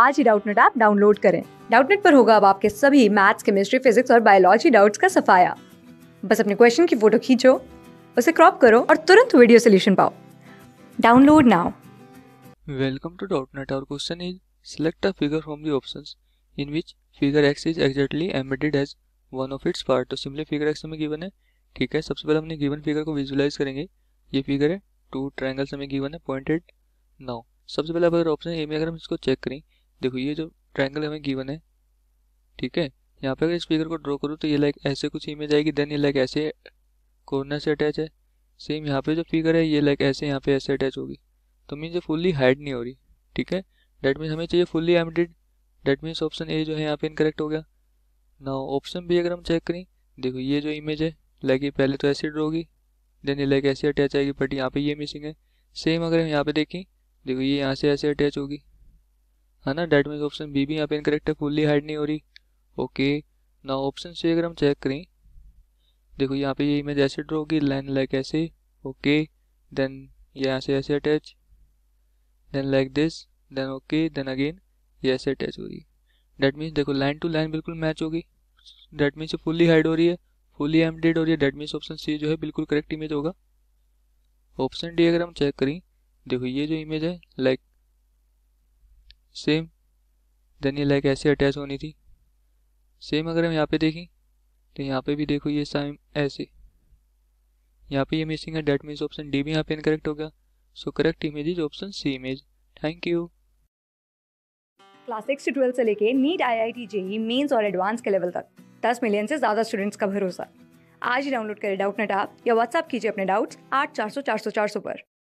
आज ही Doubtnut app download करें डाउटनेट पर होगा अब आपके सभी मैथ्स केमिस्ट्री फिजिक्स और बायोलॉजी डाउट्स का सफाया बस अपने क्वेश्चन की फोटो खींचो उसे क्रॉप करो और तुरंत वीडियो सोल्यूशन पाओ download now welcome to Doubtnut our question is select a figure from the options in which figure X is exactly embedded as one of its part तो simply figure X हमें given है ठीक है सबसे पहले हमने given figure को visualise करेंगे ये फिगर है टू ट्रायंगल्स हमें गिवन है पॉइंटेड नाउ सबसे पहले अगर ऑप्शन ए में अगर हम इसको चेक करें देखो ये जो ट्रायंगल हमें गिवन है ठीक है यहाँ पे अगर स्पीकर को ड्रॉ करूँ तो ये लाइक ऐसे कुछ इमेज आएगी देन ये लाइक ऐसे कॉर्नर से अटैच है सेम यहाँ पे जो फिगर है ये लाइक ऐसे यहाँ पे ऐसे अटैच होगी तो मीन्स ये फुल्ली हाइड नहीं हो रही ठीक है डैट मीन्स हमें चाहिए fully embedded that means option A जो है यहाँ पे इनकरेक्ट हो गया ना ऑप्शन बी अगर हम चेक करें देखो ये जो इमेज है लाइक ये पहले तो ऐसे ड्रॉ होगी देन ये लाइक ऐसे अटैच आएगी बट यहाँ पे ये मिसिंग है सेम अगर हम यहाँ पे देखें देखो ये यहाँ से ऐसे अटैच होगी है ना डेट मीन ऑप्शन बी भी यहाँ पे इनकरेक्ट है फुल्ली हाइड नहीं हो रही ओके ना ऑप्शन से अगर हम चेक करें देखो यहाँ पे ये इमेज ऐसे ड्रॉ होगी लाइन लाइक ऐसे ओके देन यहाँ से ऐसे attach then like this then okay then again ये ऐसे अटैच हो रही डेट मीन्स देखो लाइन टू लाइन बिल्कुल मैच होगी डेट मीन्स फुल्ली हाइड हो रही है फुली एमडेड हो रही है डेट मीन्स ऑप्शन सी जो है बिल्कुल करेक्ट इमेज होगा ऑप्शन डी अगर हम चेक करें देखो ये जो इमेज है लाइक सेम देन ये लाइक ऐसे अटैच होनी थी सेम अगर हम यहाँ पे देखें तो यहाँ पे भी देखो ये सेम ऐसे यहाँ पे ये मिसिंग है डेट मीन्स ऑप्शन डी भी यहाँ पे इनकरेक्ट हो गया so correct image is option C image thank you class six से ट्वेल्थ से लेके NEET I I T JEE mains और एडवांस के लेवल तक दस मिलियन से ज़्यादा स्टूडेंट्स का भरोसा आज ही डाउनलोड करें डाउट नेट आप या व्हाट्सअप कीजिए अपने डाउट्स आठ चार सौ चार सौ चार सौ पर